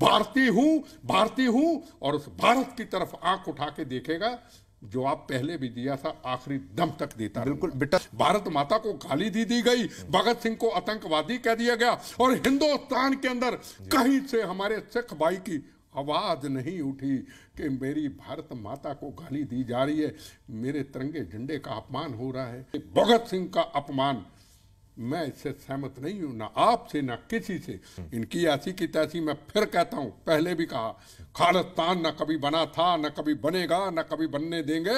भारतीय हूं भारतीय हूं और उस भारत की तरफ आंख उठा के देखेगा जो आप पहले भी दिया था आखिरी दम तक देता बिल्कुल बेटा भारत माता को गाली दी दी गई भगत सिंह को आतंकवादी कह दिया गया और हिंदुस्तान के अंदर कहीं से हमारे सिख भाई की आवाज नहीं उठी कि मेरी भारत माता को गाली दी जा रही है मेरे तिरंगे झंडे का अपमान हो रहा है भगत सिंह का अपमान मैं इससे सहमत नहीं हूं ना आपसे ना किसी से इनकी ऐसी की तैसी मैं फिर कहता हूं पहले भी कहा खालिस्तान ना कभी बना था ना कभी बनेगा ना कभी बनने देंगे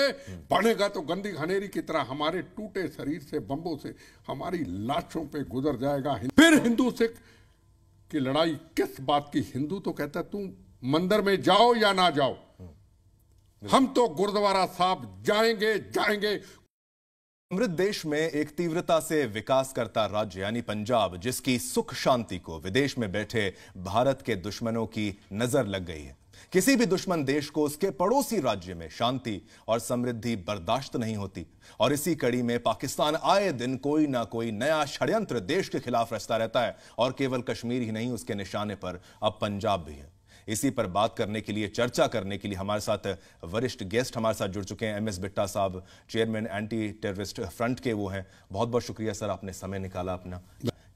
बनेगा तो गंदी घनेरी की तरह हमारे टूटे शरीर से बम्बों से हमारी लाशों पे गुजर जाएगा फिर हिंदू सिख की लड़ाई किस बात की हिंदू तो कहता तू मंदिर में जाओ या ना जाओ हम तो गुरुद्वारा साहब जाएंगे जाएंगे समृद्ध देश में एक तीव्रता से विकास करता राज्य यानी पंजाब जिसकी सुख शांति को विदेश में बैठे भारत के दुश्मनों की नजर लग गई है किसी भी दुश्मन देश को उसके पड़ोसी राज्य में शांति और समृद्धि बर्दाश्त नहीं होती और इसी कड़ी में पाकिस्तान आए दिन कोई ना कोई नया षड्यंत्र देश के खिलाफ रचता रहता है और केवल कश्मीर ही नहीं उसके निशाने पर अब पंजाब भी है इसी पर बात करने के लिए चर्चा करने के लिए हमारे साथ वरिष्ठ गेस्ट हमारे साथ जुड़ चुके हैं एम एस बिट्टा साहब चेयरमैन एंटी टेररिस्ट फ्रंट के वो हैं बहुत बहुत शुक्रिया सर आपने समय निकाला अपना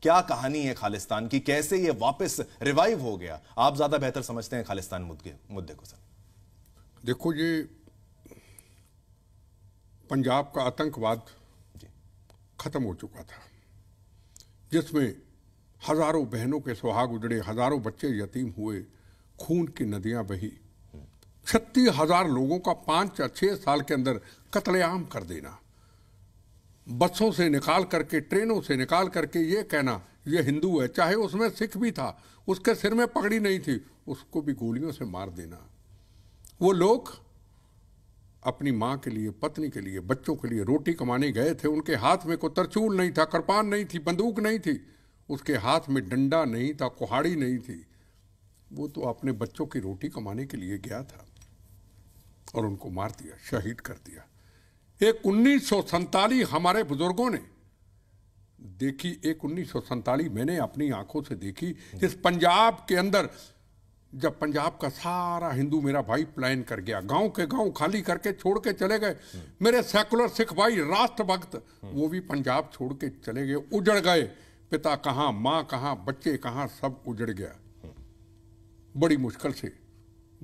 क्या कहानी है खालिस्तान की कैसे ये वापस रिवाइव हो गया आप ज्यादा बेहतर समझते हैं खालिस्तान मुद्दे मुद्दे को सर देखो ये पंजाब का आतंकवाद खत्म हो चुका था जिसमें हजारों बहनों के सुहाग उजड़े हजारों बच्चे यतीम हुए खून की नदियां बही छत्तीस हजार लोगों का पांच या छह साल के अंदर कतलेआम कर देना बसों से निकाल करके ट्रेनों से निकाल करके ये कहना ये हिंदू है चाहे उसमें सिख भी था उसके सिर में पगड़ी नहीं थी उसको भी गोलियों से मार देना वो लोग अपनी माँ के लिए पत्नी के लिए बच्चों के लिए रोटी कमाने गए थे उनके हाथ में कोई तरचूल नहीं था कृपान नहीं थी बंदूक नहीं थी उसके हाथ में डंडा नहीं था कुहाड़ी नहीं थी वो तो अपने बच्चों की रोटी कमाने के लिए गया था और उनको मार दिया शहीद कर दिया एक उन्नीस हमारे बुजुर्गों ने देखी एक उन्नीस मैंने अपनी आंखों से देखी इस पंजाब के अंदर जब पंजाब का सारा हिंदू मेरा भाई प्लान कर गया गांव के गांव खाली करके छोड़ के चले गए मेरे सेकुलर सिख भाई राष्ट्र भक्त वो भी पंजाब छोड़ के चले गए उजड़ गए पिता कहाँ माँ कहाँ बच्चे कहाँ सब उजड़ गया बड़ी मुश्किल से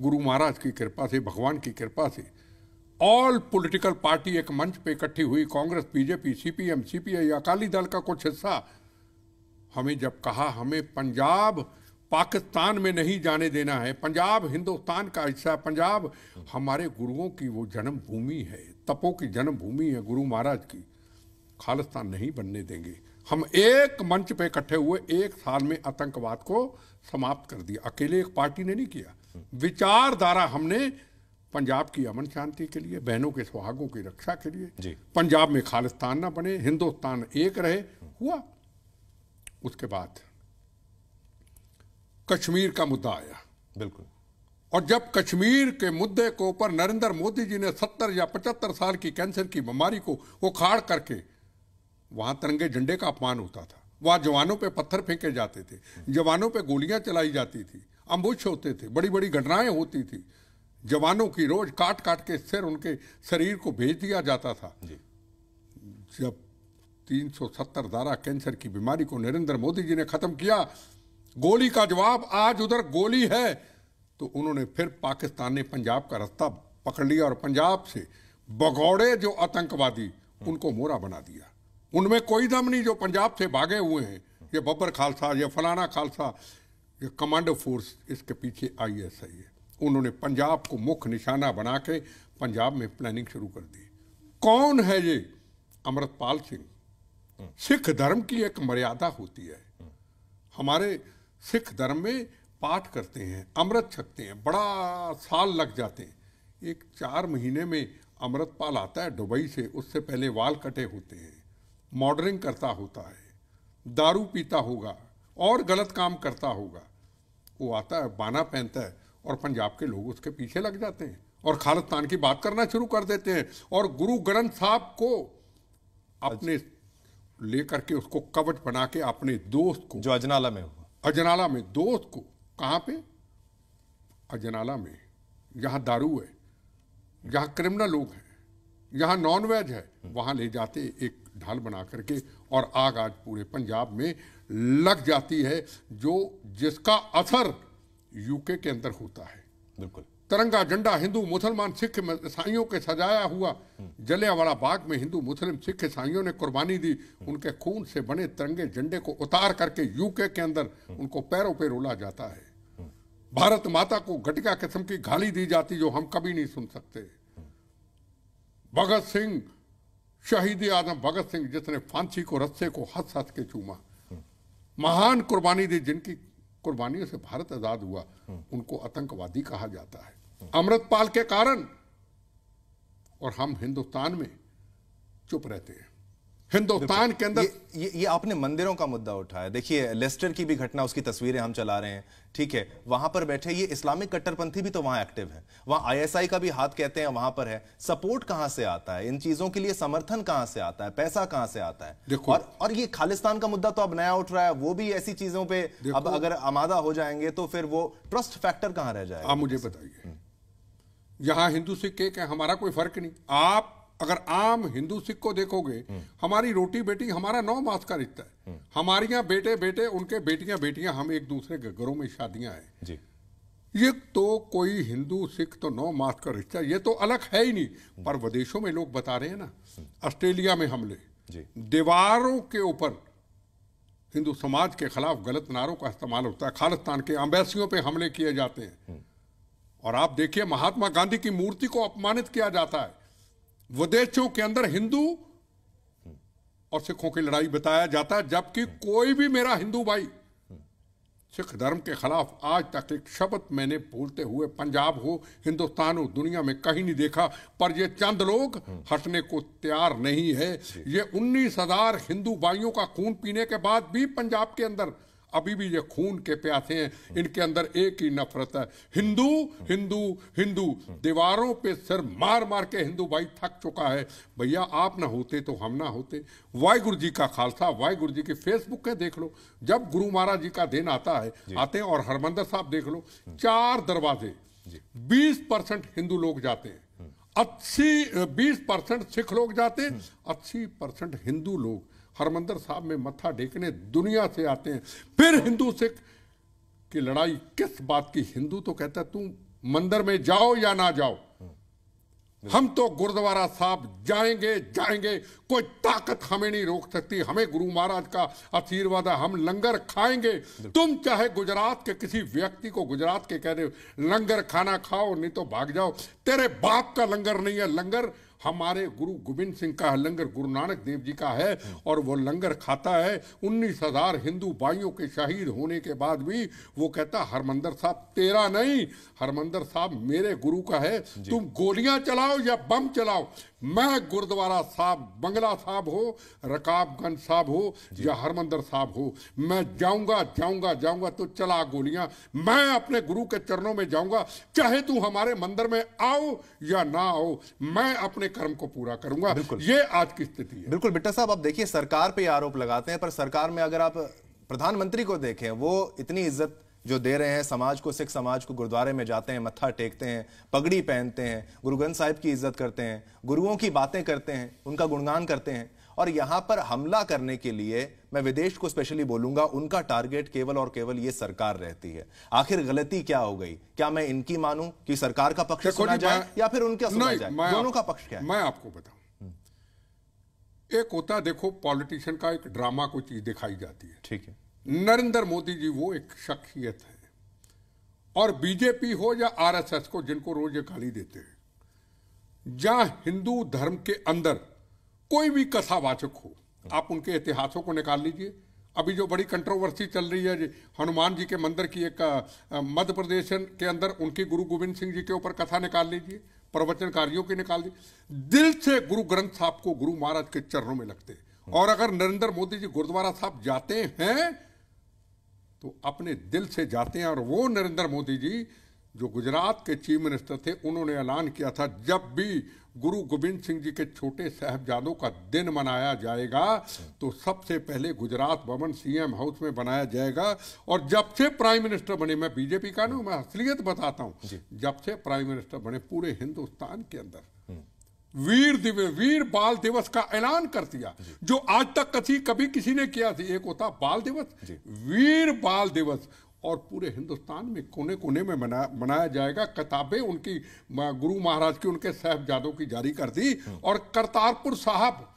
गुरु महाराज की कृपा से भगवान की कृपा से ऑल पॉलिटिकल पार्टी एक मंच पे इकट्ठी हुई Congress BJP CPM CPI Akali Dal का कुछ हिस्सा हमें जब कहा हमें पंजाब पाकिस्तान में नहीं जाने देना है पंजाब हिंदुस्तान का हिस्सा पंजाब हमारे गुरुओं की वो जन्मभूमि है तपों की जन्मभूमि है गुरु महाराज की खालिस्तान नहीं बनने देंगे हम एक मंच पे इकट्ठे हुए एक साल में आतंकवाद को समाप्त कर दिया अकेले एक पार्टी ने नहीं किया विचारधारा हमने पंजाब की अमन शांति के लिए बहनों के सुहागों की रक्षा के लिए पंजाब में खालिस्तान ना बने हिंदुस्तान एक रहे हुआ उसके बाद कश्मीर का मुद्दा आया बिल्कुल और जब कश्मीर के मुद्दे को ऊपर नरेंद्र मोदी जी ने सत्तर या पचहत्तर साल की कैंसर की बीमारी को उखाड़ करके वहां तिरंगे झंडे का अपमान होता था वहाँ जवानों पे पत्थर फेंके जाते थे जवानों पे गोलियां चलाई जाती थी अम्बुश होते थे बड़ी बड़ी घटनाएं होती थी जवानों की रोज काट काट के सिर उनके शरीर को भेज दिया जाता था जब 370 धारा कैंसर की बीमारी को नरेंद्र मोदी जी ने खत्म किया गोली का जवाब आज उधर गोली है तो उन्होंने फिर पाकिस्तान ने पंजाब का रास्ता पकड़ लिया और पंजाब से बगौड़े जो आतंकवादी हम्म। उनको मोरा बना दिया उनमें कोई दम नहीं जो पंजाब से भागे हुए हैं ये बब्बर खालसा ये फलाना खालसा ये कमांडो फोर्स इसके पीछे आई एस आई है उन्होंने पंजाब को मुख्य निशाना बना के पंजाब में प्लानिंग शुरू कर दी कौन है ये अमृतपाल सिंह सिख धर्म की एक मर्यादा होती है हमारे सिख धर्म में पाठ करते हैं अमृत छकते हैं बड़ा साल लग जाते हैं एक चार महीने में अमृतपाल आता है दुबई से उससे पहले वाल कटे होते हैं मॉडरिंग करता होता है दारू पीता होगा और गलत काम करता होगा वो आता है बाना पहनता है और पंजाब के लोग उसके पीछे लग जाते हैं और खालिस्तान की बात करना शुरू कर देते हैं और गुरु ग्रंथ साहब को अपने लेकर के उसको कवच बना के अपने दोस्त को जो अजनाला में हुआ अजनाला में दोस्त को कहाँ पे अजनाला में यहां दारू है यहाँ क्रिमिनल लोग हैं यहाँ नॉन वेज है वहाँ ले जाते एक ढाल बना करके और आग आज पूरे पंजाब में लग जाती है जो जिसका असर यूके के अंदर होता है बिल्कुल तिरंगा झंडा हिंदू मुसलमान सिख ईसाइयों के सजाया हुआ जलियावाला बाग में हिंदू मुस्लिम सिख ईसाइयों ने कुर्बानी दी उनके खून से बने तिरंगे झंडे को उतार करके यूके के अंदर उनको पैरों पे रोला जाता है भारत माता को घटिया किस्म की गाली दी जाती जो हम कभी नहीं सुन सकते भगत सिंह शहीद आजम भगत सिंह जिसने फांसी को रस्से को हथ हंस के चूमा महान कुर्बानी दी जिनकी कुर्बानियों से भारत आजाद हुआ उनको आतंकवादी कहा जाता है अमृतपाल के कारण और हम हिंदुस्तान में चुप रहते हैं हिंदुस्तान के अंदर ये, ये, आपने मंदिरों का मुद्दा उठाया देखिए लेस्टर की भी घटना उसकी तस्वीरें हम चला रहे हैं ठीक है वहां पर बैठे ये इस्लामिक कट्टरपंथी भी तो वहां एक्टिव है वहां आईएसआई का भी हाथ कहते हैं वहां पर है सपोर्ट कहां से आता है इन चीजों के लिए समर्थन कहां से आता है पैसा कहां से आता है और, और ये खालिस्तान का मुद्दा तो अब नया उठ रहा है वो भी ऐसी चीजों पर अब अगर आमादा हो जाएंगे तो फिर वो ट्रस्ट फैक्टर कहां रह जाएगा आप मुझे बताइए यहां हिंदू सिख के हमारा कोई फर्क नहीं आप अगर आम हिंदू सिख को देखोगे हमारी रोटी बेटी हमारा नौ मास का रिश्ता है हम्म। हमारे यहाँ बेटे बेटे उनके बेटियां बेटियां हम एक दूसरे के घरों में शादियां हैं ये तो कोई हिंदू सिख तो नौ मास का रिश्ता ये तो अलग है ही नहीं हम्म। पर विदेशों में लोग बता रहे हैं ना हम्म। ऑस्ट्रेलिया में हमले दीवारों के ऊपर हिंदू समाज के खिलाफ गलत नारों का इस्तेमाल होता है खालिस्तान के अम्बेसियों पे हमले किए जाते हैं और आप देखिए महात्मा गांधी की मूर्ति को अपमानित किया जाता है विदेशों के अंदर हिंदू और सिखों की लड़ाई बताया जाता है जबकि कोई भी मेरा हिंदू भाई सिख धर्म के खिलाफ आज तक एक शब्द मैंने बोलते हुए पंजाब हो हिंदुस्तान हो दुनिया में कहीं नहीं देखा पर ये चंद लोग हटने को तैयार नहीं है ये उन्नीस हजार हिंदू भाइयों का खून पीने के बाद भी पंजाब के अंदर अभी भी ये खून के प्यासे हैं इनके अंदर एक ही नफरत है हिंदू हिंदू हिंदू दीवारों पे सिर मार मार के हिंदू भाई थक चुका है भैया आप ना होते तो हम ना होते वाहगुरु जी का खालसा वाहगुरु जी की फेसबुक है देख लो जब गुरु महाराज जी का दिन आता है आते हैं और हरमंदर साहब देख लो चार दरवाजे बीस परसेंट हिंदू लोग जाते हैं हम्म। अस्सी बीस परसेंट सिख लोग जाते हैं अस्सी परसेंट हिंदू लोग हरमंदर साहब में मथा टेकने दुनिया से आते हैं फिर हिंदू सिख की लड़ाई किस बात की हिंदू तो कहता तू मंदिर में जाओ या ना जाओ हम तो गुरुद्वारा साहब जाएंगे जाएंगे कोई ताकत हमें नहीं रोक सकती हमें गुरु महाराज का आशीर्वाद है हम लंगर खाएंगे तुम चाहे गुजरात के किसी व्यक्ति को गुजरात के कह रहे हो लंगर खाना खाओ नहीं तो भाग जाओ तेरे बाप का लंगर नहीं है लंगर हमारे गुरु गोविंद सिंह का लंगर गुरु नानक देव जी का है और वो लंगर खाता है उन्नीस हजार हिंदू भाइयों के शहीद होने के बाद भी वो कहता हरमंदर साहब तेरा नहीं हरमंदर साहब मेरे गुरु का है तुम गोलियां चलाओ या बम चलाओ मैं गुरुद्वारा साहब बंगला साहब हो रकाबगंज साहब हो या हरमंदर साहब हो मैं जाऊंगा जाऊंगा जाऊंगा तो चला गोलियां मैं अपने गुरु के चरणों में जाऊंगा चाहे तू हमारे मंदिर में आओ या ना आओ मैं अपने कर्म को पूरा करूंगा ये आज की स्थिति है बिल्कुल बिट्टा साहब आप देखिए सरकार पे आरोप लगाते हैं पर सरकार में अगर आप प्रधानमंत्री को देखें वो इतनी इज्जत जो दे रहे हैं समाज को सिख समाज को गुरुद्वारे में जाते हैं मत्था टेकते हैं पगड़ी पहनते हैं गुरु ग्रंथ साहिब की इज्जत करते हैं गुरुओं की बातें करते हैं उनका गुणगान करते हैं और यहाँ पर हमला करने के लिए मैं विदेश को स्पेशली बोलूंगा उनका टारगेट केवल और केवल ये सरकार रहती है आखिर गलती क्या हो गई क्या मैं इनकी मानू कि सरकार का पक्ष सुना जाए या फिर उनके दोनों का पक्ष क्या है मैं आपको बताऊ हम्म। एक होता देखो पॉलिटिशियन का एक ड्रामा को चीज दिखाई जाती है ठीक है नरेंद्र मोदी जी वो एक शख्सियत है और बीजेपी हो या आरएसएस को जिनको रोज ये गाली देते हैं जहां हिंदू धर्म के अंदर कोई भी कथावाचक हो आप उनके इतिहासों को निकाल लीजिए अभी जो बड़ी कंट्रोवर्सी चल रही है हनुमान जी के मंदिर की एक मध्य प्रदेश के अंदर उनकी गुरु गोविंद सिंह जी के ऊपर कथा निकाल लीजिए प्रवचनकारियों की निकाल लीजिए दिल से गुरु ग्रंथ साहब को गुरु महाराज के चरणों में लगते और अगर नरेंद्र मोदी जी गुरुद्वारा साहब जाते हैं तो अपने दिल से जाते हैं और वो नरेंद्र मोदी जी जो गुजरात के चीफ मिनिस्टर थे उन्होंने ऐलान किया था जब भी गुरु गोविंद सिंह जी के छोटे साहबजादों का दिन मनाया जाएगा तो सबसे पहले गुजरात भवन सीएम हाउस में बनाया जाएगा और जब से प्राइम मिनिस्टर बने मैं बीजेपी का नहीं मैं असलियत बताता हूँ जब से प्राइम मिनिस्टर बने पूरे हिंदुस्तान के अंदर हम्म। वीर दिवस वीर बाल दिवस का ऐलान कर दिया जो आज तक कथी कभी किसी ने किया थी एक होता बाल दिवस वीर बाल दिवस और पूरे हिंदुस्तान में कोने कोने में मना, मनाया जाएगा किताबें उनकी गुरु महाराज की उनके साहबजादों की जारी कर दी हम्म। और करतारपुर साहब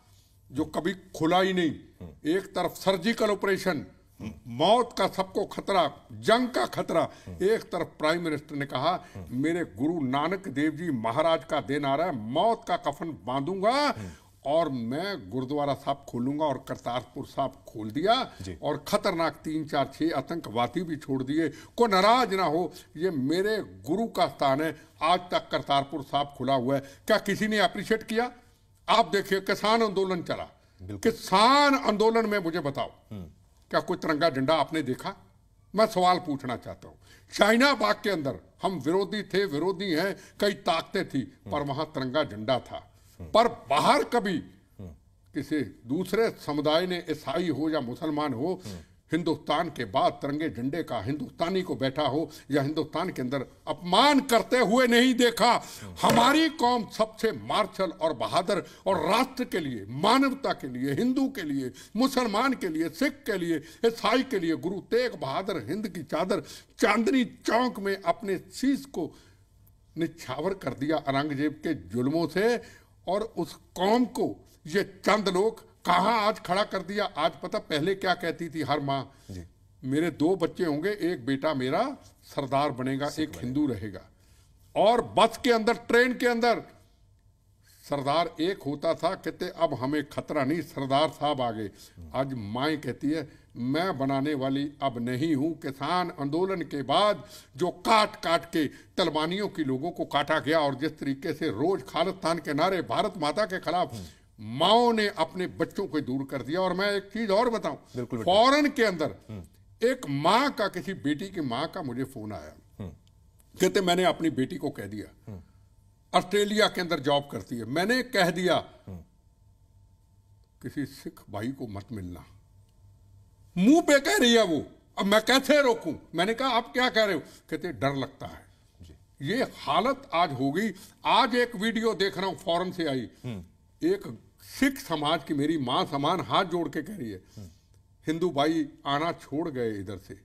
जो कभी खुला ही नहीं हम्म। एक तरफ सर्जिकल ऑपरेशन हम्म। मौत का सबको खतरा जंग का खतरा एक तरफ प्राइम मिनिस्टर ने कहा मेरे गुरु नानक देव जी महाराज का दिन आ रहा है मौत का कफन बांधूंगा और मैं गुरुद्वारा साहब खोलूंगा और करतारपुर साहब खोल दिया और खतरनाक तीन चार छह आतंकवादी भी छोड़ दिए को नाराज ना हो ये मेरे गुरु का स्थान है आज तक करतारपुर साहब खुला हुआ है क्या किसी ने अप्रिशिएट किया आप देखिए किसान आंदोलन चला किसान आंदोलन में मुझे बताओ हम्म। क्या कोई तिरंगा झंडा आपने देखा मैं सवाल पूछना चाहता हूं चाइना बाग के अंदर हम विरोधी थे विरोधी हैं कई ताकतें थी हम्म। पर वहां तिरंगा झंडा था पर बाहर कभी किसी दूसरे समुदाय ने ईसाई हो या मुसलमान हो हिंदुस्तान के बाद तिरंगे झंडे का हिंदुस्तानी को बैठा हो या हिंदुस्तान के अंदर अपमान करते हुए नहीं देखा हमारी कौम सबसे मार्शल और बहादुर और राष्ट्र के लिए मानवता के लिए हिंदू के लिए मुसलमान के लिए सिख के लिए ईसाई के लिए गुरु तेग बहादुर हिंद की चादर चांदनी चौक में अपने शीश को निछावर कर दिया औरंगजेब के जुल्मों से और उस कौम को ये चंद लोग कहा आज खड़ा कर दिया आज पता पहले क्या कहती थी हर माँ मेरे दो बच्चे होंगे एक बेटा मेरा सरदार बनेगा एक हिंदू रहेगा और बस के अंदर ट्रेन के अंदर सरदार एक होता था कहते अब हमें खतरा नहीं सरदार साहब आ गए आज माए कहती है मैं बनाने वाली अब नहीं हूँ किसान आंदोलन के बाद जो काट काट के तलवानियों की लोगों को काटा गया और जिस तरीके से रोज खालिस्तान के नारे भारत माता के खिलाफ हम्म। माओ ने अपने बच्चों को दूर कर दिया और मैं एक चीज और बताऊं फॉरन के अंदर हम्म। एक माँ का किसी बेटी की माँ का मुझे फोन आया हम्म। कहते मैंने अपनी बेटी को कह दिया ऑस्ट्रेलिया के अंदर जॉब करती है मैंने कह दिया हम्म। किसी सिख भाई को मत मिलना मुंह पे कह रही है वो अब मैं कैसे रोकूं मैंने कहा आप क्या कह रहे हो कहते डर लगता है ये हालत आज होगी आज एक वीडियो देख रहा हूं फॉरन से आई हम्म। एक सिख समाज की मेरी मां समान हाथ जोड़ के कह रही है हम्म। हिंदू भाई आना छोड़ गए इधर से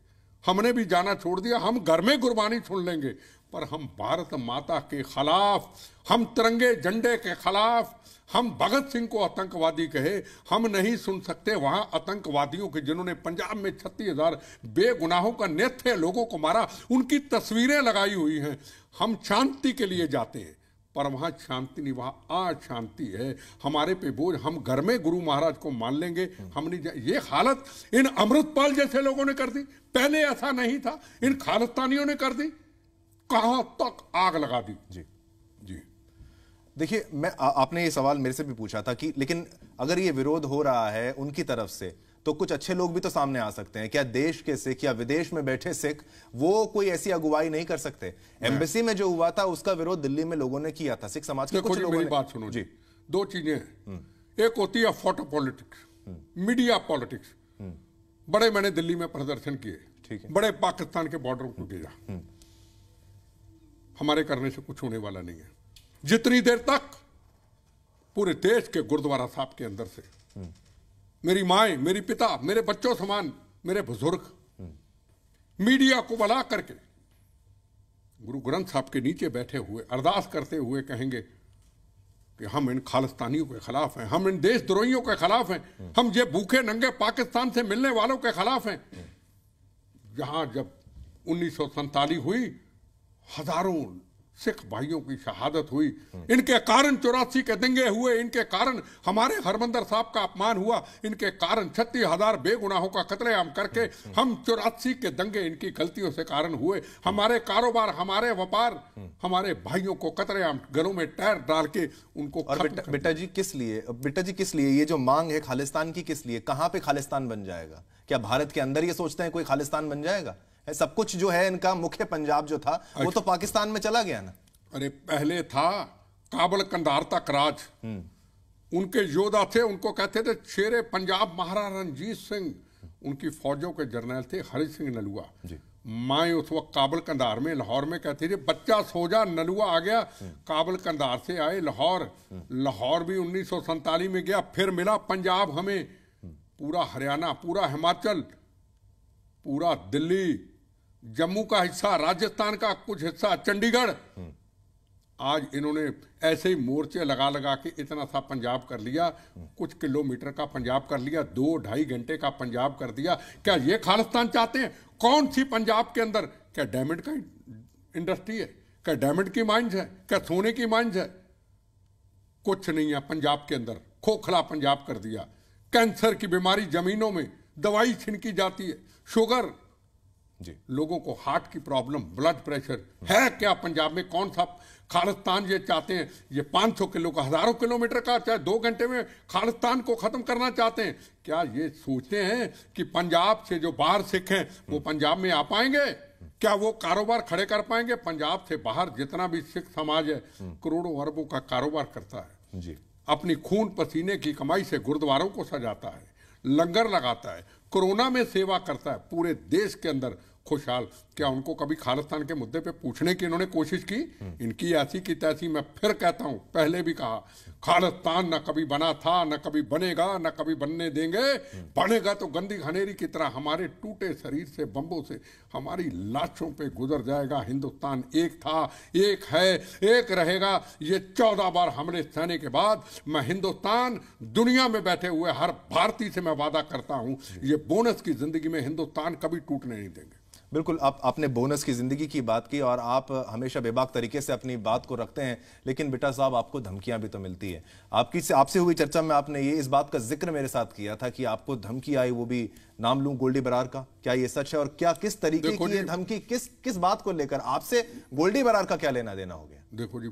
हमने भी जाना छोड़ दिया हम घर में गुरबानी सुन लेंगे पर हम भारत माता के खिलाफ हम तिरंगे झंडे के खिलाफ हम भगत सिंह को आतंकवादी कहे हम नहीं सुन सकते वहां आतंकवादियों के जिन्होंने पंजाब में छत्तीस हजार बेगुनाहों का नेत्य लोगों को मारा उनकी तस्वीरें लगाई हुई हैं हम शांति के लिए जाते हैं पर वहां शांति नहीं वहां अशांति है हमारे पे बोझ हम घर में गुरु महाराज को मान लेंगे हमने ये हालत इन अमृतपाल जैसे लोगों ने कर दी पहले ऐसा नहीं था इन खालिस्तानियों ने कर दी कहां तक आग लगा दी जी जी देखिए मैं आ, आपने ये सवाल मेरे से भी पूछा था कि लेकिन अगर ये विरोध हो रहा है उनकी तरफ से तो कुछ अच्छे लोग भी तो सामने आ सकते हैं क्या देश के सिख या विदेश में बैठे सिख वो कोई ऐसी अगुवाई नहीं कर सकते एम्बेसी में जो हुआ था उसका विरोध दिल्ली में लोगों ने किया था सिख समाज के कुछ लोगों ने बात सुनो जी दो चीजें हम्म। एक होती है फोटो पॉलिटिक्स मीडिया पॉलिटिक्स बड़े मैंने दिल्ली में प्रदर्शन किए ठीक है बड़े पाकिस्तान के बॉर्डर को भेजा हम्म। हमारे करने से कुछ होने वाला नहीं है जितनी देर तक पूरे देश के गुरुद्वारा साहब के अंदर से मेरी माए मेरी पिता मेरे बच्चों समान मेरे बुजुर्ग मीडिया को बला करके गुरु ग्रंथ साहब के नीचे बैठे हुए अरदास करते हुए कहेंगे कि हम इन खालिस्तानियों के खिलाफ हैं हम इन देशद्रोहियों के खिलाफ हैं हम ये भूखे नंगे पाकिस्तान से मिलने वालों के खिलाफ हैं जहां जब उन्नीस हुई हजारों सिख भाइयों की शहादत हुई इनके कारण चौरासी के दंगे हुए इनके कारण हमारे हरमंदर साहब का अपमान हुआ इनके कारण छत्तीस हजार बेगुनाहों का कतलेआम करके हम चौरासी के दंगे इनकी गलतियों से कारण हुए हमारे कारोबार हमारे व्यापार हमारे भाइयों को कतलेआम गलों में टायर डाल के उनको और बेटा, बेटा जी किस लिए बेटा जी किस लिए ये जो मांग है खालिस्तान की किस लिए कहाँ पे खालिस्तान बन जाएगा क्या भारत के अंदर ये सोचते हैं कोई खालिस्तान बन जाएगा सब कुछ जो है इनका मुख्य पंजाब जो था वो अच्छा। तो पाकिस्तान में चला गया ना अरे पहले था काबल कंधार तक राज हम्म। उनके योद्धा थे उनको कहते थे शेरे पंजाब महाराणा रणजीत सिंह उनकी फौजों के जर्नल थे हरि सिंह नलुआ माए उस वक्त काबल कंधार में लाहौर में कहते थे बच्चा सोजा नलुआ आ गया हम्म। काबल कंधार से आए लाहौर हम्म। लाहौर भी उन्नीस में गया फिर मिला पंजाब हमें पूरा हरियाणा पूरा हिमाचल पूरा दिल्ली जम्मू का हिस्सा राजस्थान का कुछ हिस्सा चंडीगढ़ हम्म। आज इन्होंने ऐसे ही मोर्चे लगा लगा के इतना सा पंजाब कर लिया हम्म। कुछ किलोमीटर का पंजाब कर लिया दो ढाई घंटे का पंजाब कर दिया क्या ये खालिस्तान चाहते हैं कौन सी पंजाब के अंदर क्या डायमंड का इंडस्ट्री है क्या डायमंड की माइंस है क्या सोने की माइंस है कुछ नहीं है पंजाब के अंदर खोखला पंजाब कर दिया कैंसर की बीमारी जमीनों में दवाई छिनकी जाती है शुगर जी लोगों को हार्ट की प्रॉब्लम ब्लड प्रेशर है क्या पंजाब में कौन सा खालिस्तान ये चाहते हैं ये 500 किलो का हजारों किलोमीटर का चाहे दो घंटे में खालिस्तान को खत्म करना चाहते हैं क्या ये सोचते हैं कि पंजाब से जो बाहर सिख हैं वो हम्म। पंजाब में आ पाएंगे क्या वो कारोबार खड़े कर पाएंगे पंजाब से बाहर जितना भी सिख समाज है हम्म। करोड़ों अरबों का कारोबार करता है जी अपनी खून पसीने की कमाई से गुरुद्वारों को सजाता है लंगर लगाता है कोरोना में सेवा करता है पूरे देश के अंदर खुशहाल क्या उनको कभी खालिस्तान के मुद्दे पे पूछने की इन्होंने कोशिश की इनकी ऐसी की तैसी मैं फिर कहता हूं पहले भी कहा खालिस्तान न कभी बना था न कभी बनेगा न कभी बनने देंगे बनेगा तो गंदी घनेरी की तरह हमारे टूटे शरीर से बम्बों से हमारी लाशों पे गुजर जाएगा हिंदुस्तान एक था एक है एक रहेगा ये चौदह बार हमले सहने के बाद मैं हिंदुस्तान दुनिया में बैठे हुए हर भारतीय से मैं वादा करता हूं ये बोनस की जिंदगी में हिंदुस्तान कभी टूटने नहीं देंगे बिल्कुल आप आपने बोनस की ज़िंदगी की बात की और आप हमेशा बेबाक तरीके से अपनी बात को रखते हैं लेकिन बेटा साहब आपको धमकियां भी तो मिलती है आपकी से आपसे हुई चर्चा में आपने ये इस बात का जिक्र मेरे साथ किया था कि आपको धमकी आई वो भी नाम लू गोल्डी बरार का क्या ये सच है और क्या किस तरीके की ये धमकी किस किस बात को लेकर आपसे गोल्डी बरार का क्या लेना देना हो गया देखो जी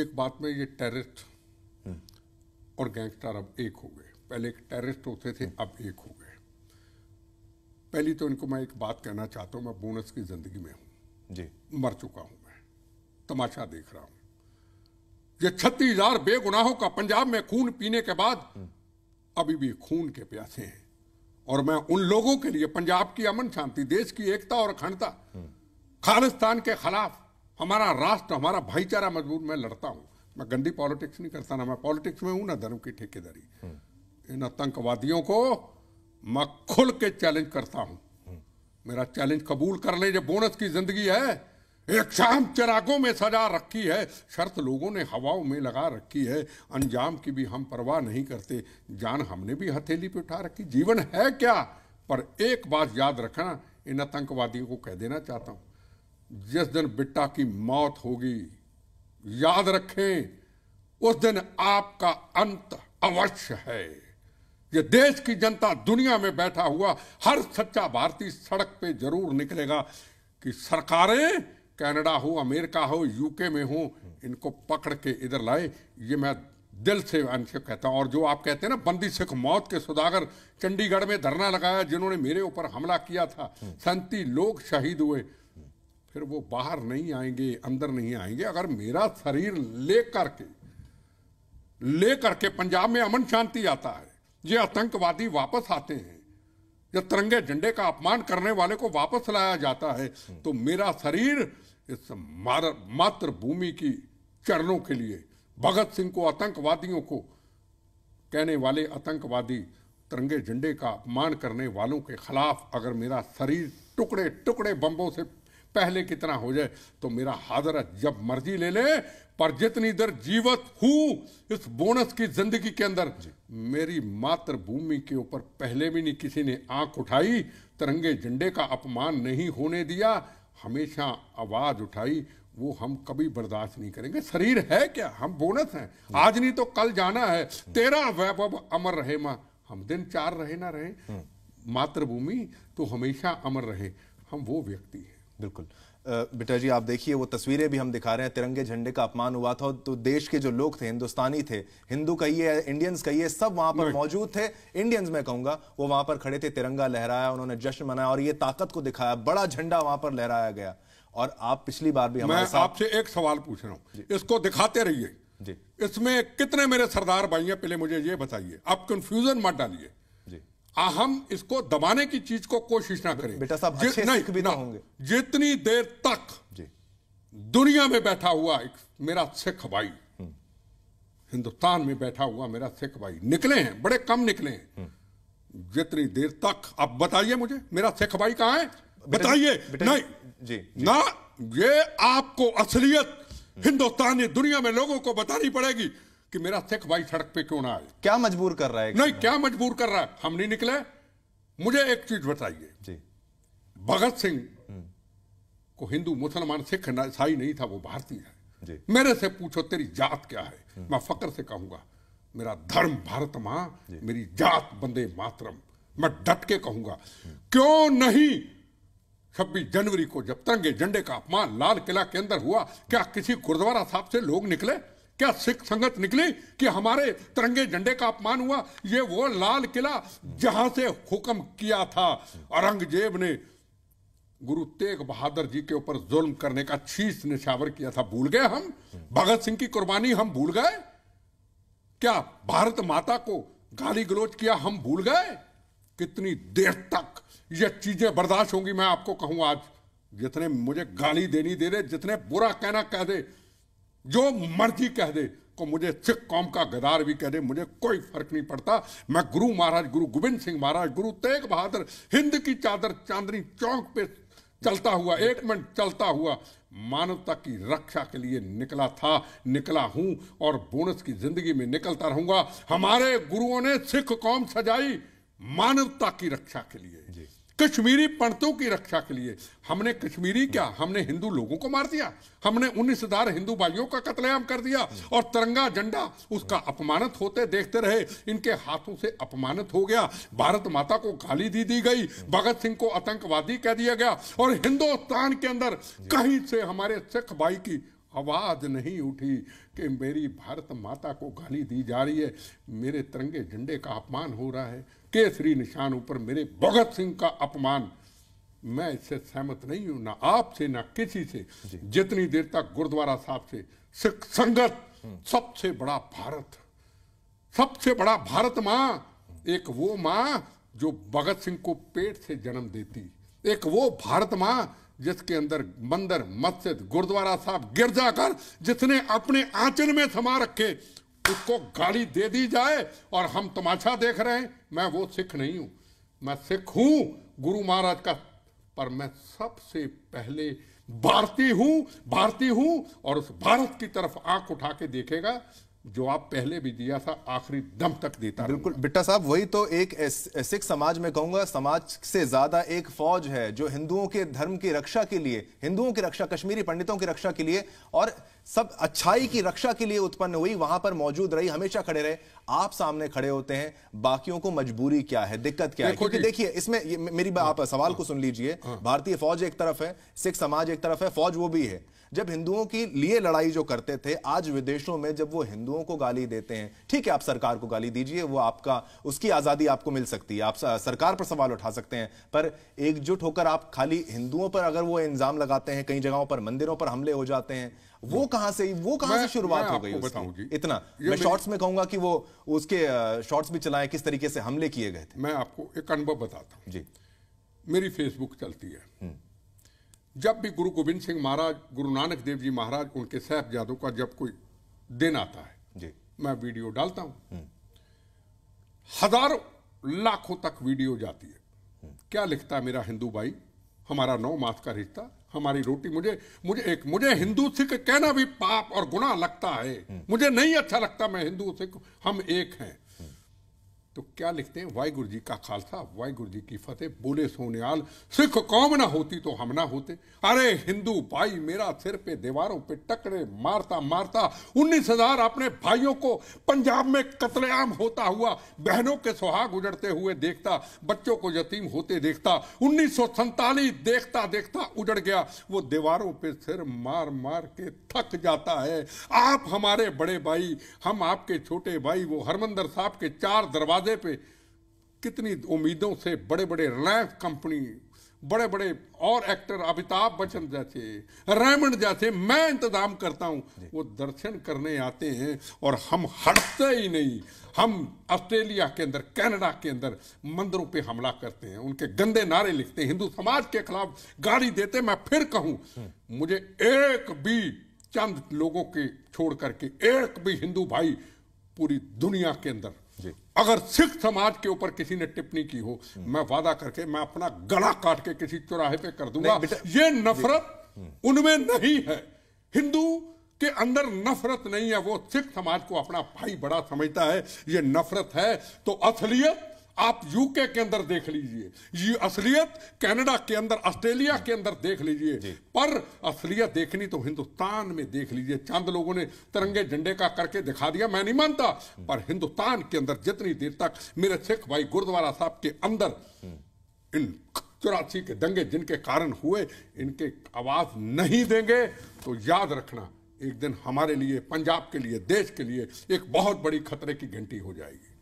एक बात में ये टेरिस्ट हम्म। और गैंगस्टर अब एक हो गए पहले एक टेरिस्ट होते थे हम्म। अब एक हो गए पहली तो इनको मैं एक बात कहना चाहता हूँ मैं बोनस की ज़िंदगी में हूँ जी मर चुका हूँ मैं तमाशा देख रहा हूँ ये छत्तीस हजार बेगुनाहों का पंजाब में खून पीने के बाद हम्म। अभी भी खून के प्यासे हैं और मैं उन लोगों के लिए पंजाब की अमन शांति देश की एकता और अखंडता हम्म। खालिस्तान के खिलाफ हमारा राष्ट्र हमारा भाईचारा मजबूत मैं लड़ता हूँ मैं गंदी पॉलिटिक्स नहीं करता ना मैं पॉलिटिक्स में हूँ ना धर्म की ठेकेदारी हम्म। इन आतंकवादियों को मैं खुल के चैलेंज करता हूं मेरा चैलेंज कबूल कर ले बोनस की जिंदगी है एक शाम चिरागों में सजा रखी है शर्त लोगों ने हवाओं में लगा रखी है अंजाम की भी हम परवाह नहीं करते जान हमने भी हथेली पे उठा रखी जीवन है क्या पर एक बात याद रखना इन आतंकवादियों को कह देना चाहता हूं जिस दिन बिट्टा की मौत होगी याद रखें उस दिन आपका अंत अवश्य है ये देश की जनता दुनिया में बैठा हुआ हर सच्चा भारतीय सड़क पे जरूर निकलेगा कि सरकारें कनाडा हो अमेरिका हो यूके में हो इनको पकड़ के इधर लाए ये मैं दिल से अंश कहता हूँ और जो आप कहते हैं ना बंदी सिख मौत के सुदागर चंडीगढ़ में धरना लगाया जिन्होंने मेरे ऊपर हमला किया था सैंती लोग शहीद हुए फिर वो बाहर नहीं आएंगे अंदर नहीं आएंगे अगर मेरा शरीर ले करके ले करके पंजाब में अमन शांति आता है ये आतंकवादी वापस आते हैं जब तिरंगे झंडे का अपमान करने वाले को वापस लाया जाता है तो मेरा शरीर इस मातृभूमि की चरणों के लिए भगत सिंह को आतंकवादियों को कहने वाले आतंकवादी तिरंगे झंडे का अपमान करने वालों के खिलाफ अगर मेरा शरीर टुकड़े टुकड़े बम्बों से पहले कितना हो जाए तो मेरा हाजरा जब मर्जी ले ले पर जितनी देर जीवत हूं इस बोनस की जिंदगी के अंदर मेरी मातृभूमि के ऊपर पहले भी नहीं किसी ने आंख उठाई तिरंगे झंडे का अपमान नहीं होने दिया हमेशा आवाज उठाई वो हम कभी बर्दाश्त नहीं करेंगे शरीर है क्या हम बोनस हैं आज नहीं तो कल जाना है तेरा वैभव अमर रहे माँ हम दिन चार रहे ना रहे हम्म। मातृभूमि तो हमेशा अमर रहे हम वो व्यक्ति हैं बिल्कुल बेटा जी आप देखिए वो तस्वीरें भी हम दिखा रहे हैं तिरंगे झंडे का अपमान हुआ था तो देश के जो लोग थे हिंदुस्तानी थे हिंदू कहिए इंडियंस कहिए सब वहां पर मौजूद थे इंडियंस मैं कहूंगा वो वहां पर खड़े थे तिरंगा लहराया उन्होंने जश्न मनाया और ये ताकत को दिखाया बड़ा झंडा वहां पर लहराया गया और आप पिछली बार भी मैं आपसे एक सवाल पूछ रहा हूँ इसको दिखाते रहिए जी इसमें कितने मेरे सरदार भाई हैं पहले मुझे ये बताइए आप कंफ्यूजन मत डालिए हम इसको दबाने की चीज को कोशिश ना करें बेटा साहब अच्छे नहीं, भी ना होंगे जितनी देर तक दुनिया में बैठा हुआ एक मेरा सिख भाई हिंदुस्तान में बैठा हुआ मेरा सिख भाई निकले हैं बड़े कम निकले हैं हम्म। जितनी देर तक आप बताइए मुझे मेरा सिख भाई कहां है बताइए नहीं जी, जी ना ये आपको असलियत हिंदुस्तानी दुनिया में लोगों को बतानी पड़ेगी कि मेरा सिख भाई सड़क पे क्यों ना आए क्या मजबूर कर रहा है नहीं क्या मजबूर कर रहा है हम नहीं निकले मुझे एक चीज बताइए भगत सिंह हम्म। को हिंदू मुसलमान सिख ईसाई नहीं था वो भारतीय है मेरे से पूछो तेरी जात क्या है हम्म। मैं फकर से कहूंगा मेरा धर्म भारत मां मेरी जात बंदे मातरम मैं डट के कहूंगा हम्म। क्यों नहीं छब्बीस जनवरी को जब तिरंगे झंडे का अपमान लाल किला के अंदर हुआ क्या किसी गुरुद्वारा साहब से लोग निकले क्या सिख संगत निकली कि हमारे तिरंगे झंडे का अपमान हुआ ये वो लाल किला जहां से हुक्म किया था औरंगजेब ने गुरु तेग बहादुर जी के ऊपर जुल्म करने का छीस निशावर किया था भूल गए हम भगत सिंह की कुर्बानी हम भूल गए क्या भारत माता को गाली गलोच किया हम भूल गए कितनी देर तक ये चीजें बर्दाश्त होंगी मैं आपको कहूं आज जितने मुझे गाली देनी दे दे जितने बुरा कहना कह दे जो मर्जी कह दे को मुझे सिख कौम का गदार भी कह दे मुझे कोई फर्क नहीं पड़ता मैं गुरु महाराज गुरु गोविंद सिंह महाराज गुरु तेग बहादुर हिंद की चादर चांदनी चौक पे चलता हुआ एक मिनट चलता हुआ मानवता की रक्षा के लिए निकला था निकला हूं और बोनस की जिंदगी में निकलता रहूंगा हमारे गुरुओं ने सिख कौम सजाई मानवता की रक्षा के लिए कश्मीरी पंडितों की रक्षा के लिए हमने कश्मीरी क्या हमने हिंदू लोगों को मार दिया हमने उन्नीस हजार हिंदू भाइयों का कत्लेआम कर दिया और तिरंगा झंडा उसका अपमानित होते देखते रहे इनके हाथों से अपमानित हो गया भारत माता को गाली दी दी गई भगत सिंह को आतंकवादी कह दिया गया और हिंदुस्तान के अंदर कहीं से हमारे सिख भाई की आवाज़ नहीं उठी कि मेरी भारत माता को गाली दी जा रही है मेरे तिरंगे झंडे का अपमान हो रहा है केसरी निशान ऊपर मेरे भगत सिंह का अपमान मैं इससे सहमत नहीं हूं ना आपसे ना किसी से जितनी देर तक गुरुद्वारा साहब से सिख संगत हम्म। सबसे बड़ा भारत सबसे बड़ा भारत मां एक वो मां जो भगत सिंह को पेट से जन्म देती एक वो भारत मां जिसके अंदर मंदिर मस्जिद गुरुद्वारा साहब जाकर जिसने अपने आंचल में समा रखे उसको गाड़ी दे दी जाए और हम तमाशा देख रहे हैं मैं वो सिख नहीं हूं मैं सिख हूं गुरु महाराज का पर मैं सबसे पहले भारतीय हूं भारतीय हूं और उस भारत की तरफ आंख उठा के देखेगा जो आप पहले भी दिया था आखिरी दम तक देता बिल्कुल बिट्टा साहब वही तो एक सिख समाज में कहूंगा समाज से ज्यादा एक फौज है जो हिंदुओं के धर्म की रक्षा के लिए हिंदुओं की रक्षा कश्मीरी पंडितों की रक्षा के लिए और सब अच्छाई की रक्षा के लिए उत्पन्न हुई वहां पर मौजूद रही हमेशा खड़े रहे आप सामने खड़े होते हैं बाकियों को मजबूरी क्या है दिक्कत क्या है क्योंकि देखिए इसमें मेरी आप सवाल को सुन लीजिए हाँ। भारतीय फौज एक तरफ है सिख समाज एक तरफ है फौज वो भी है जब हिंदुओं के लिए लड़ाई जो करते थे आज विदेशों में जब वो हिंदुओं को गाली देते हैं ठीक है आप सरकार को गाली दीजिए वो आपका उसकी आज़ादी आपको मिल सकती है आप सरकार पर सवाल उठा सकते हैं पर एकजुट होकर आप खाली हिंदुओं पर अगर वो इंजाम लगाते हैं कई जगहों पर मंदिरों पर हमले हो जाते हैं वो कहां से वो कहां से शुरुआत हो गई इतना मैं शॉर्ट्स में कहूंगा कि वो उसके शॉर्ट्स भी चलाए किस तरीके से हमले किए गए थे मैं आपको एक अनुभव बताता हूँ जी मेरी फेसबुक चलती है हम्म। जब भी गुरु गोविंद सिंह महाराज गुरु नानक देव जी महाराज उनके साहबजादों का जब कोई दिन आता है जी मैं वीडियो डालता हूं हम्म। हजारों लाखों तक वीडियो जाती है हम्म। क्या लिखता है मेरा हिंदू भाई हमारा नौ मास का रिश्ता हमारी रोटी मुझे मुझे एक मुझे हिंदू सिख कहना भी पाप और गुना लगता है हम्म। मुझे नहीं अच्छा लगता मैं हिंदू सिख हम एक हैं तो क्या लिखते हैं वाहगुरु जी का खालसा वाहगुरु जी की फतेह बोले सोनियाल सिख कौम ना होती तो हम ना होते अरे हिंदू भाई मेरा सिर पे दीवारों पे टकरे मारता मारता उन्नीस हजार अपने भाइयों को पंजाब में कतलेआम होता हुआ बहनों के सुहाग उजड़ते हुए देखता बच्चों को यतीम होते देखता उन्नीस देखता देखता उजड़ गया वो दीवारों पर सिर मार मार के थक जाता है आप हमारे बड़े भाई हम आपके छोटे भाई वो हरमंदर साहब के चार दरवाजे दरवाजे पे कितनी उम्मीदों से बड़े बड़े रिलायंस कंपनी बड़े बड़े और एक्टर अमिताभ बच्चन जैसे रैमंड जैसे मैं इंतजाम करता हूँ वो दर्शन करने आते हैं और हम हटते ही नहीं हम ऑस्ट्रेलिया के अंदर कनाडा के अंदर मंदिरों पे हमला करते हैं उनके गंदे नारे लिखते हैं हिंदू समाज के खिलाफ गाड़ी देते मैं फिर कहूँ हम्म। मुझे एक भी चंद लोगों के छोड़ करके एक भी हिंदू भाई पूरी दुनिया के अंदर जी अगर सिख समाज के ऊपर किसी ने टिप्पणी की हो हम्म। मैं वादा करके मैं अपना गला काट के किसी चौराहे पे कर दूंगा ये नफरत हम्म। उनमें नहीं है हिंदू के अंदर नफरत नहीं है वो सिख समाज को अपना भाई बड़ा समझता है ये नफरत है तो असलियत आप यूके के अंदर देख लीजिए ये असलियत कनाडा के अंदर ऑस्ट्रेलिया के अंदर देख लीजिए पर असलियत देखनी तो हिंदुस्तान में देख लीजिए चंद लोगों ने तिरंगे झंडे का करके दिखा दिया मैं नहीं मानता पर हिंदुस्तान के अंदर जितनी देर तक मेरे सिख भाई गुरुद्वारा साहब के अंदर इन चौरासी के दंगे जिनके कारण हुए इनके आवाज नहीं देंगे तो याद रखना एक दिन हमारे लिए पंजाब के लिए देश के लिए एक बहुत बड़ी खतरे की घंटी हो जाएगी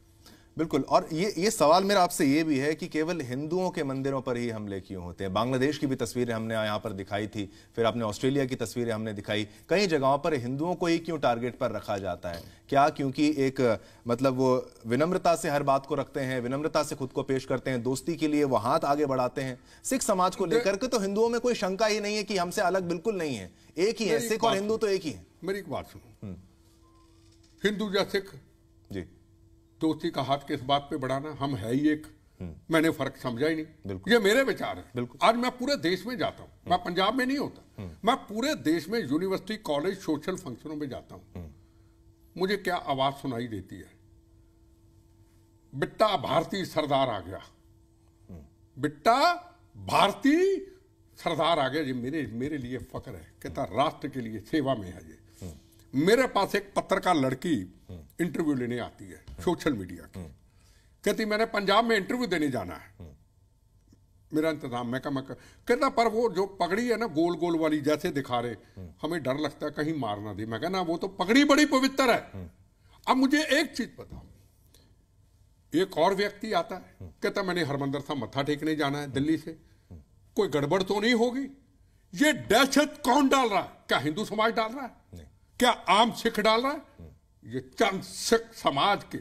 बिल्कुल और ये ये सवाल मेरा आपसे ये भी है कि केवल हिंदुओं के मंदिरों पर ही हमले क्यों होते हैं बांग्लादेश की भी तस्वीरें हमने यहाँ पर दिखाई थी फिर आपने ऑस्ट्रेलिया की तस्वीरें हमने दिखाई कई जगहों पर हिंदुओं को ही क्यों टारगेट पर रखा जाता है क्या क्योंकि एक मतलब वो विनम्रता से हर बात को रखते हैं विनम्रता से खुद को पेश करते हैं दोस्ती के लिए वो हाथ आगे बढ़ाते हैं सिख समाज को लेकर के तो हिंदुओं में कोई शंका ही नहीं है कि हमसे अलग बिल्कुल नहीं है एक ही है सिख और हिंदू तो एक ही है मेरी एक बात सुनो हम्म। हिंदू या सिख जी तो उसी का हाथ किस बात पे बढ़ाना हम है ही एक हम्म। मैंने फर्क समझा ही नहीं ये मेरे विचार है आज मैं पूरे देश में जाता हूँ मैं हम्म। पंजाब में नहीं होता हम्म। मैं पूरे देश में यूनिवर्सिटी कॉलेज सोशल फंक्शनों में जाता हूँ मुझे क्या आवाज सुनाई देती है बिट्टा भारतीय सरदार आ गया बिट्टा भारतीय सरदार आ गया ये मेरे मेरे लिए फक्र है कहता राष्ट्र के लिए सेवा में है ये मेरे पास एक पत्रकार लड़की इंटरव्यू लेने आती है सोशल मीडिया की कहती मैंने पंजाब में इंटरव्यू देने जाना है मेरा इंतजाम मैं कहा मैं कहता पर वो जो पगड़ी है ना गोल गोल वाली जैसे दिखा रहे हमें डर लगता है कहीं मारना ना दे मैं कहना वो तो पगड़ी बड़ी पवित्र है अब मुझे एक चीज बताओ एक और व्यक्ति आता है कहता मैंने हरमंदर साहब मत्था टेकने जाना है दिल्ली से कोई गड़बड़ तो नहीं होगी ये दहशत कौन डाल रहा है क्या हिंदू समाज डाल रहा है क्या आम सिख डाल रहा है ये चंद सिख समाज के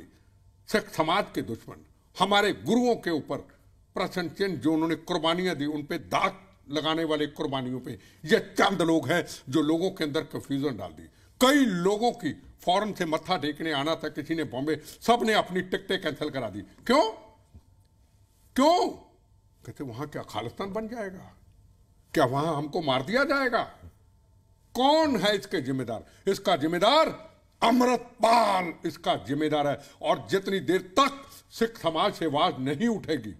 सिख समाज के दुश्मन हमारे गुरुओं के ऊपर प्रसन्न चिन्ह जो उन्होंने कुर्बानियां दी उन पे दाग लगाने वाले कुर्बानियों पे ये चंद लोग हैं जो लोगों के अंदर कंफ्यूजन डाल दी कई लोगों की फॉरन से मत्था टेकने आना था किसी ने बॉम्बे सब ने अपनी टिकटें कैंसिल करा दी क्यों क्यों कहते वहां क्या खालिस्तान बन जाएगा क्या वहां हमको मार दिया जाएगा कौन है इसके जिम्मेदार इसका जिम्मेदार अमृतपाल इसका जिम्मेदार है और जितनी देर तक सिख समाज से आवाज नहीं उठेगी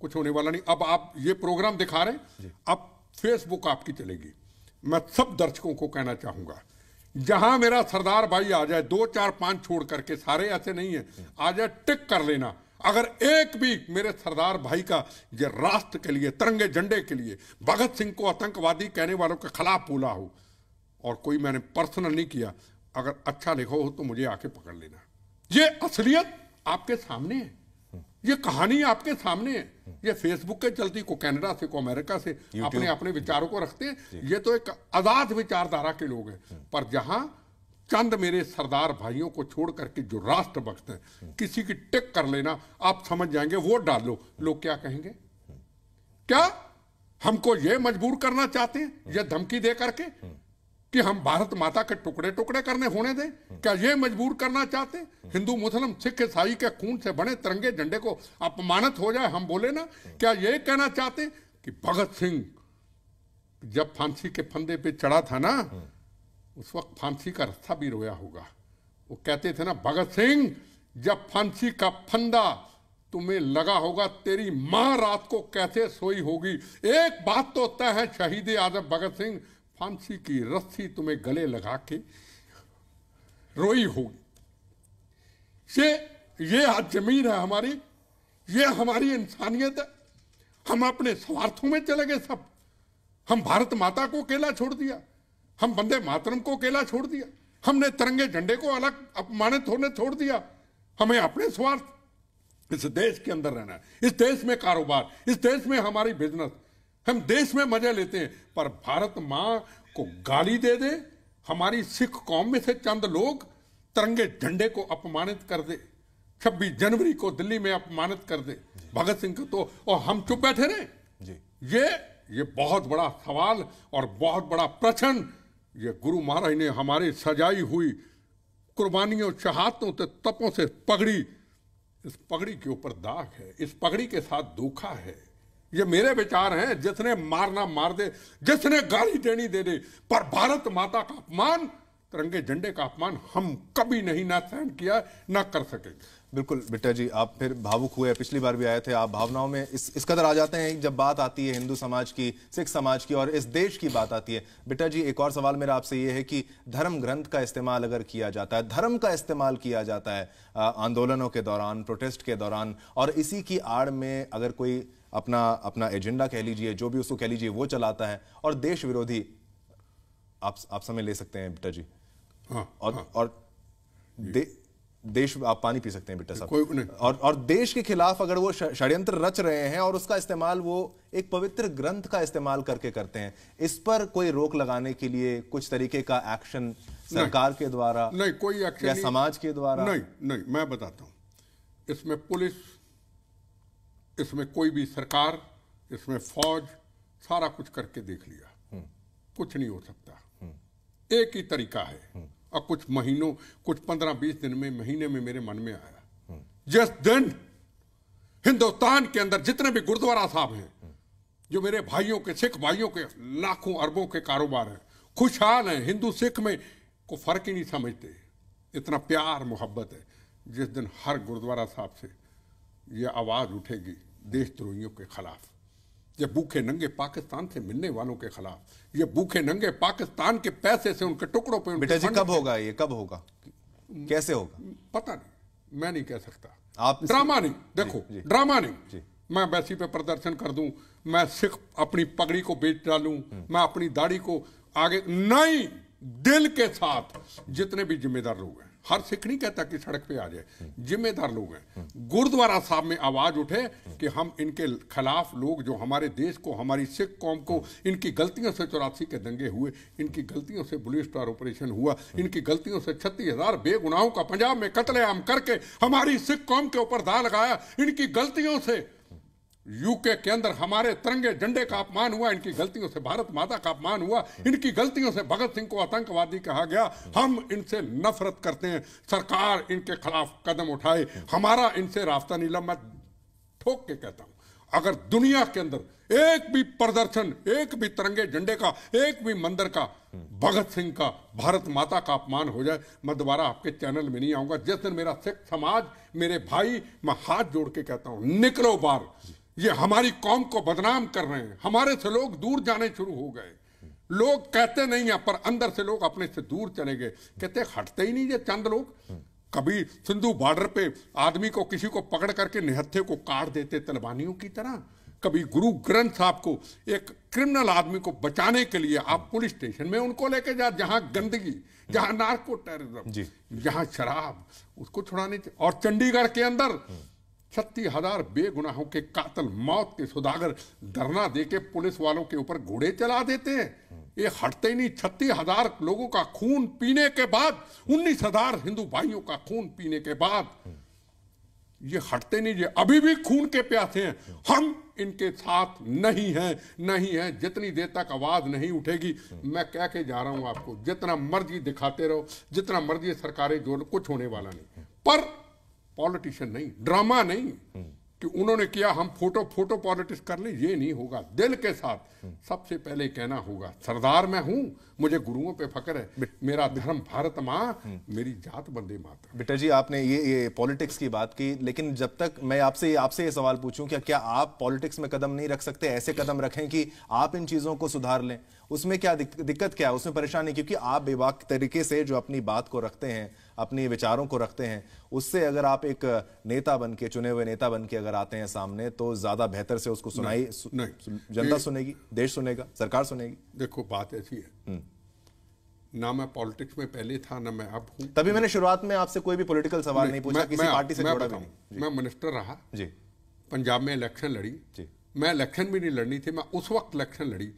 कुछ होने वाला नहीं अब आप ये प्रोग्राम दिखा रहे अब फेसबुक आपकी चलेगी मैं सब दर्शकों को कहना चाहूंगा जहां मेरा सरदार भाई आ जाए दो चार पांच छोड़ करके सारे ऐसे नहीं है आ जाए टिक कर लेना अगर एक भी मेरे सरदार भाई का ये राष्ट्र के लिए तिरंगे झंडे के लिए भगत सिंह को आतंकवादी कहने वालों के खिलाफ बोला हो और कोई मैंने पर्सनल नहीं किया अगर अच्छा लिखो हो तो मुझे आके पकड़ लेना ये असलियत आपके सामने है ये कहानी आपके सामने है ये फेसबुक के चलती को कनाडा से को अमेरिका से अपने अपने विचारों को रखते हैं ये तो एक आजाद विचारधारा के लोग हैं पर जहां चंद मेरे सरदार भाइयों को छोड़ करके जो राष्ट्र भक्त है किसी की टिक कर लेना आप समझ जाएंगे वोट डालो लोग क्या कहेंगे क्या हमको ये मजबूर करना चाहते हैं यह धमकी दे करके कि हम भारत माता के टुकड़े टुकड़े करने होने दें क्या ये मजबूर करना चाहते हिंदू मुस्लिम सिख ईसाई के खून से बने तिरंगे झंडे को अपमानित हो जाए हम बोले ना क्या ये कहना चाहते कि भगत सिंह जब फांसी के फंदे पे चढ़ा था ना उस वक्त फांसी का रस्ता भी रोया होगा वो कहते थे ना भगत सिंह जब फांसी का फंदा तुम्हें लगा होगा तेरी मां रात को कैसे सोई होगी एक बात तो तय है शहीद आजम भगत सिंह फांसी की रस्सी तुम्हें गले लगा के रोई होगी ये ये आज जमीन है हमारी ये हमारी इंसानियत है हम अपने स्वार्थों में चले गए सब हम भारत माता को अकेला छोड़ दिया हम बंदे मातरम को अकेला छोड़ दिया हमने तिरंगे झंडे को अलग अपमानित होने छोड़ दिया हमें अपने स्वार्थ इस देश के अंदर रहना है इस देश में कारोबार इस देश में हमारी बिजनेस हम देश में मजे लेते हैं पर भारत माँ को गाली दे दे हमारी सिख कौम में से चंद लोग तिरंगे झंडे को अपमानित कर दे 26 जनवरी को दिल्ली में अपमानित कर दे भगत सिंह को तो और हम चुप बैठे रहे जी। ये ये बहुत बड़ा सवाल और बहुत बड़ा प्रश्न ये गुरु महाराज ने हमारे सजाई हुई कुर्बानियों चाहतों से तपों से पगड़ी इस पगड़ी के ऊपर दाग है इस पगड़ी के साथ धोखा है ये मेरे विचार हैं जिसने मारना मार दे जिसने गाली देनी दे दे पर भारत माता का अपमान तिरंगे झंडे का अपमान हम कभी नहीं ना सहन किया ना कर सके बिल्कुल बिट्टा जी आप फिर भावुक हुए पिछली बार भी आए थे आप भावनाओं में इस इस कदर आ जाते हैं जब बात आती है हिंदू समाज की सिख समाज की और इस देश की बात आती है बिट्टा जी एक और सवाल मेरा आपसे ये है कि धर्म ग्रंथ का इस्तेमाल अगर किया जाता है धर्म का इस्तेमाल किया जाता है आंदोलनों के दौरान प्रोटेस्ट के दौरान और इसी की आड़ में अगर कोई अपना अपना एजेंडा कह लीजिए जो भी उसको कह लीजिए वो चलाता है और देश विरोधी आप आप समय ले सकते हैं बेटा जी हाँ, और हाँ। और दे, देश आप पानी पी सकते हैं बेटा साहब और और देश के खिलाफ अगर वो षड्यंत्र रच रहे हैं और उसका इस्तेमाल वो एक पवित्र ग्रंथ का इस्तेमाल करके करते हैं इस पर कोई रोक लगाने के लिए कुछ तरीके का एक्शन सरकार के द्वारा नहीं कोई एक्शन या समाज के द्वारा नहीं नहीं मैं बताता हूँ इसमें पुलिस इसमें कोई भी सरकार इसमें फौज सारा कुछ करके देख लिया हम्म। कुछ नहीं हो सकता हम्म। एक ही तरीका है हम्म। और कुछ महीनों कुछ पंद्रह बीस दिन में महीने में मेरे मन में आया जिस दिन हिंदुस्तान के अंदर जितने भी गुरुद्वारा साहब हैं जो मेरे भाइयों के सिख भाइयों के लाखों अरबों के कारोबार हैं खुशहाल हैं हिंदू सिख में को फर्क ही नहीं समझते इतना प्यार मोहब्बत है जिस दिन हर गुरुद्वारा साहब से यह आवाज़ उठेगी देशद्रोहियों के खिलाफ ये भूखे नंगे पाकिस्तान से मिलने वालों के खिलाफ ये भूखे नंगे पाकिस्तान के पैसे से उनके टुकड़ों पर बेटा जी कब होगा ये कब होगा कैसे होगा पता नहीं मैं नहीं कह सकता आप ड्रामा नहीं देखो ड्रामा नहीं जी। मैं वैसी पे प्रदर्शन कर दूं मैं सिख अपनी पगड़ी को बेच डालूं मैं अपनी दाढ़ी को आगे नहीं दिल के साथ जितने भी जिम्मेदार लोग हैं हर सिख नहीं कहता कि सड़क पे आ जाए जिम्मेदार लोग हैं गुरुद्वारा साहब में आवाज उठे कि हम इनके खिलाफ लोग जो हमारे देश को हमारी सिख कौम को इनकी गलतियों से चौरासी के दंगे हुए इनकी गलतियों से ब्लू स्टार ऑपरेशन हुआ इनकी गलतियों से छत्तीस हजार बेगुनाहों का पंजाब में कतलेआम करके हमारी सिख कौम के ऊपर दा लगाया इनकी गलतियों से यूके के अंदर हमारे तिरंगे झंडे का अपमान हुआ इनकी गलतियों से भारत माता का अपमान हुआ इनकी गलतियों से भगत सिंह को आतंकवादी कहा गया हम इनसे नफरत करते हैं सरकार इनके खिलाफ कदम उठाए हमारा इनसे रास्ता नीला मैं ठोक के कहता हूं अगर दुनिया के अंदर एक भी प्रदर्शन एक भी तिरंगे झंडे का एक भी मंदिर का भगत सिंह का भारत माता का अपमान हो जाए मैं दोबारा आपके चैनल में नहीं आऊंगा जिस दिन मेरा सिख समाज मेरे भाई मैं हाथ जोड़ के कहता हूं निकलो बार ये हमारी कौम को बदनाम कर रहे हैं हमारे से लोग दूर जाने शुरू हो गए लोग कहते नहीं हैं पर अंदर से लोग अपने से दूर चले गए कहते हटते ही नहीं ये चंद लोग कभी सिंधु बॉर्डर पे आदमी को किसी को पकड़ करके निहत्थे को काट देते तलबानियों की तरह कभी गुरु ग्रंथ साहब को एक क्रिमिनल आदमी को बचाने के लिए आप पुलिस स्टेशन में उनको लेके जा जहां गंदगी जहां नार्को टेररिज्म जहां शराब उसको छुड़ाने और चंडीगढ़ के अंदर छत्तीस हजार बेगुनाहों के कातल मौत के सुदागर धरना देके पुलिस वालों के ऊपर घोड़े चला देते हैं ये हटते नहीं छत्तीस हजार लोगों का खून पीने के बाद उन्नीस हजार हिंदू भाइयों का खून पीने के बाद ये हटते नहीं ये अभी भी खून के प्यासे हैं हम इनके साथ नहीं है नहीं है जितनी देर तक आवाज नहीं उठेगी मैं कह के जा रहा हूं आपको जितना मर्जी दिखाते रहो जितना मर्जी सरकारें जो कुछ होने वाला नहीं पर पॉलिटिशियन नहीं ड्रामा नहीं कि उन्होंने किया हम फोटो फोटो पॉलिटिक्स कर ले ये नहीं होगा दिल के साथ सबसे पहले कहना होगा सरदार मैं हूं मुझे गुरुओं पे फकर है मेरा धर्म भारत माँ मेरी जात बंदे माता बेटा जी आपने ये ये पॉलिटिक्स की बात की लेकिन जब तक मैं आपसे आपसे ये सवाल पूछूं क्या क्या आप पॉलिटिक्स में कदम नहीं रख सकते ऐसे कदम रखें कि आप इन चीज़ों को सुधार लें उसमें क्या दिक्कत क्या है उसमें परेशानी क्योंकि आप बेबाक तरीके से जो अपनी बात को रखते हैं अपने विचारों को रखते हैं उससे अगर आप एक नेता बन के चुने हुए नेता बन के अगर आते हैं सामने तो ज़्यादा बेहतर से उसको सुनाई जनता सुनेगी देश सुनेगा सरकार सुनेगी देखो बात ऐसी है हम्म। ना मैं पॉलिटिक्स में पहले था ना मैं अब हूँ तभी मैंने शुरुआत में आपसे कोई भी पॉलिटिकल सवाल नहीं पूछा किसी पार्टी से मैं मिनिस्टर रहा जी पंजाब में इलेक्शन लड़ी जी मैं इलेक्शन भी नहीं लड़नी थी मैं उस वक्त इलेक्शन लड़ी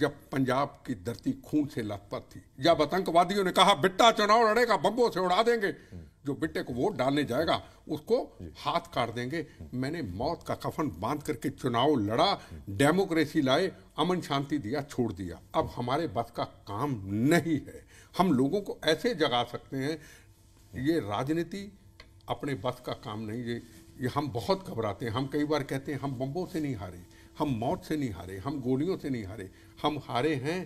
जब पंजाब की धरती खून से लथपथ थी जब आतंकवादियों ने कहा बिट्टा चुनाव लड़ेगा बम्बों से उड़ा देंगे जो बिट्टे को वोट डालने जाएगा उसको हाथ काट देंगे मैंने मौत का कफन बांध करके चुनाव लड़ा डेमोक्रेसी लाए अमन शांति दिया छोड़ दिया अब हमारे बस का काम नहीं है हम लोगों को ऐसे जगा सकते हैं ये राजनीति अपने बस का काम नहीं है ये हम बहुत घबराते हैं हम कई बार कहते हैं हम बम्बों से नहीं हारे हम मौत से नहीं हारे हम गोलियों से नहीं हारे हम हारे हैं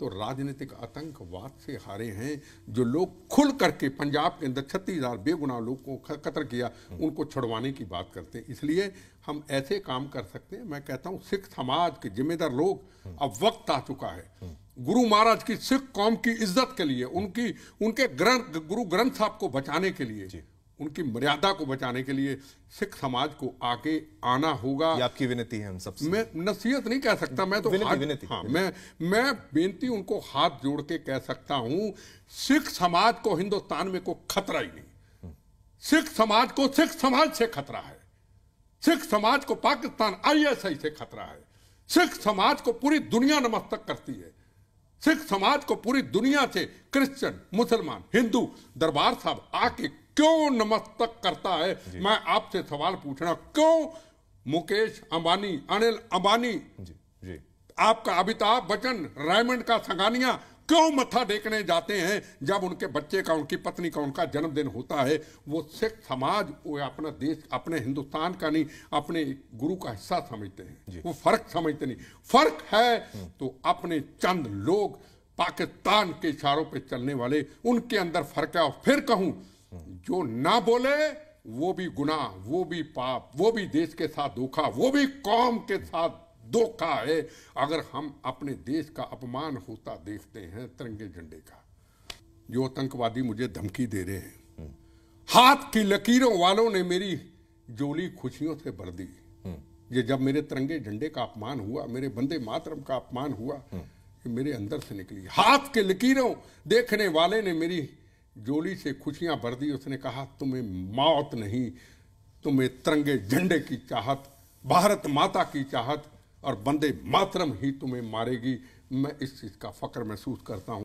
तो राजनीतिक आतंकवाद से हारे हैं जो लोग खुल करके पंजाब के अंदर छत्तीस हजार बेगुनाह लोगों को कतर किया हम्म। उनको छुड़वाने की बात करते हैं इसलिए हम ऐसे काम कर सकते हैं मैं कहता हूँ सिख समाज के जिम्मेदार लोग हम्म। अब वक्त आ चुका है हम्म। गुरु महाराज की सिख कौम की इज्जत के लिए उनकी उनके ग्रंथ गुरु ग्रंथ साहब को बचाने के लिए उनकी मर्यादा को बचाने के लिए सिख समाज को आके आना होगा ये आपकी विनती है हम सब मैं नसीहत नहीं कह सकता मैं तो विनती, हाँ, विनती, हाँ, विनती। मैं मैं बेनती उनको हाथ जोड़ के कह सकता हूं सिख समाज को हिंदुस्तान में को खतरा ही नहीं सिख समाज को सिख समाज से खतरा है सिख समाज को पाकिस्तान आईएसआई से खतरा है सिख समाज को पूरी दुनिया नमस्तक करती है सिख समाज को पूरी दुनिया से क्रिश्चियन मुसलमान हिंदू दरबार साहब आके क्यों नमस्तक करता है मैं आपसे सवाल पूछना क्यों मुकेश अंबानी अनिल अंबानी आपका अमिताभ बच्चन रायमंड का संगानिया क्यों मथा टेकने जाते हैं जब उनके बच्चे का उनकी पत्नी का उनका जन्मदिन होता है वो सिख समाज वो अपना देश अपने हिंदुस्तान का नहीं अपने गुरु का हिस्सा समझते हैं वो फर्क समझते नहीं फर्क है तो अपने चंद लोग पाकिस्तान के इशारों पे चलने वाले उनके अंदर फर्क है और फिर कहूं जो ना बोले वो भी गुना वो भी पाप वो भी देश के साथ धोखा वो भी कौम के साथ धोखा है अगर हम अपने देश का अपमान होता देखते हैं तिरंगे झंडे का जो आतंकवादी मुझे धमकी दे रहे हैं हाथ की लकीरों वालों ने मेरी जोली खुशियों से भर दी ये जब मेरे तिरंगे झंडे का अपमान हुआ मेरे बंदे मातरम का अपमान हुआ ये मेरे अंदर से निकली हाथ के लकीरों देखने वाले ने मेरी जोली से खुशियां भर दी उसने कहा तुम्हें मौत नहीं तुम्हें तिरंगे झंडे की चाहत भारत माता की चाहत और बंदे मातरम ही तुम्हें मारेगी मैं इस चीज़ का फ़क्र महसूस करता हूँ